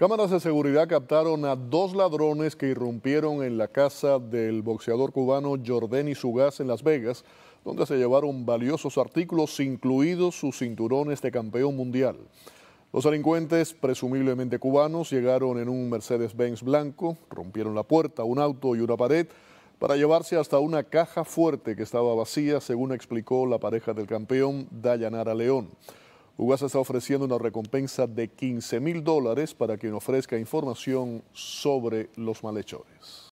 Cámaras de seguridad captaron a dos ladrones que irrumpieron en la casa del boxeador cubano Jordani Sugas en Las Vegas, donde se llevaron valiosos artículos, incluidos sus cinturones de campeón mundial. Los delincuentes, presumiblemente cubanos, llegaron en un Mercedes-Benz blanco, rompieron la puerta, un auto y una pared para llevarse hasta una caja fuerte que estaba vacía, según explicó la pareja del campeón, Dayanara León. UGASA está ofreciendo una recompensa de 15 mil dólares para quien ofrezca información sobre los malhechores.